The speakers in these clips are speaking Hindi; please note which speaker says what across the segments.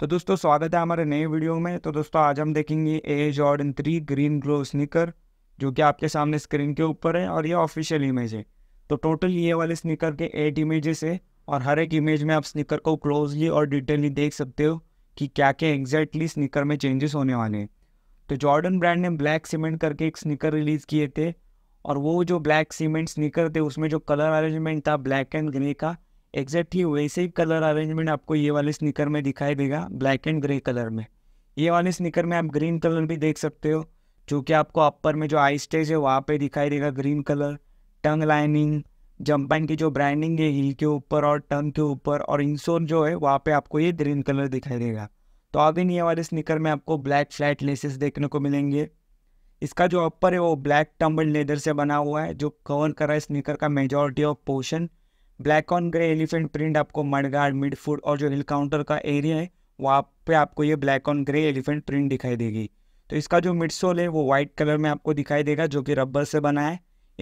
Speaker 1: तो दोस्तों स्वागत है हमारे नए वीडियो में तो दोस्तों आज हम देखेंगे a Jordan three green glow sneaker जो कि आपके सामने स्क्रीन के ऊपर है और ये ऑफिशियल इमेज है तो टोटल ये वाले स्निकर के एट इमेजेस है और हर एक इमेज में आप स्निकर को क्लोजली और डिटेलली देख सकते हो कि क्या क्या एग्जैक्टली स्निकर में चेंजेस होने वाले हैं तो जॉर्डन ब्रांड ने ब्लैक सीमेंट करके एक स्निकर रिलीज़ किए थे और वो जो ब्लैक सीमेंट स्निकर थे उसमें जो कलर अरेंजमेंट था ब्लैक एंड ग्रे का एग्जैक्टली वैसे ही कलर अरेंजमेंट आपको ये वाले स्निकर में दिखाई देगा ब्लैक एंड ग्रे कलर में ये वाले स्निकर में आप ग्रीन कलर भी देख सकते हो जो कि आपको अपर में जो आई स्टेज है वहाँ पे दिखाई देगा green colour tongue lining Jumpman की जो ब्रांडिंग है हिल के ऊपर और टंग के ऊपर और इंसोल जो है वहाँ पे आपको ये ग्रीन कलर दिखाई देगा तो अभी ये वाले स्निकर में आपको ब्लैक फ्लैट लेसेस देखने को मिलेंगे इसका जो अपर है वो ब्लैक टम्बल लेदर से बना हुआ है जो कवर कर रहा है स्निकर का majority of portion black on grey elephant print आपको मडगार्ड मिड फूड और जो हिल काउंटर का एरिया है वहाँ पे आपको ये black on grey elephant print दिखाई देगी तो इसका जो मिड सोल है वो व्हाइट कलर में आपको दिखाई देगा जो कि रबर से बना है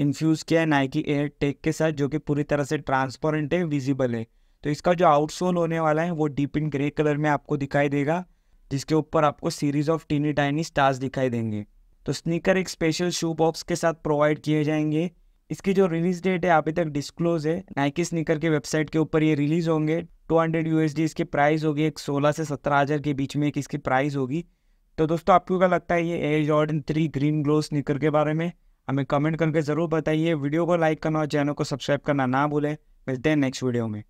Speaker 1: इन्फ्यूज़ किया है नाइकी एयर टेक के साथ जो कि पूरी तरह से ट्रांसपेरेंट है विजिबल है तो इसका जो आउटसोल होने वाला है वो डीप इन ग्रे कलर में आपको दिखाई देगा जिसके ऊपर आपको series of teeny tiny stars दिखाई देंगे तो स्नीकर एक स्पेशल शू बॉक्स के साथ प्रोवाइड किए जाएंगे इसकी जो रिलीज डेट है अभी तक डिस्क्लोज है नाइकी स्निकर के वेबसाइट के ऊपर ये रिलीज होंगे 200 हंड्रेड यूएसडी इसकी प्राइस होगी एक सोलह से सत्रह हज़ार के बीच में एक इसकी प्राइस होगी तो दोस्तों आपको क्या लगता है ये Air Jordan three green glow sneaker के बारे में हमें कमेंट करके ज़रूर बताइए वीडियो को लाइक करना और चैनल को सब्सक्राइब करना ना भूलें मिलते हैं नेक्स्ट वीडियो में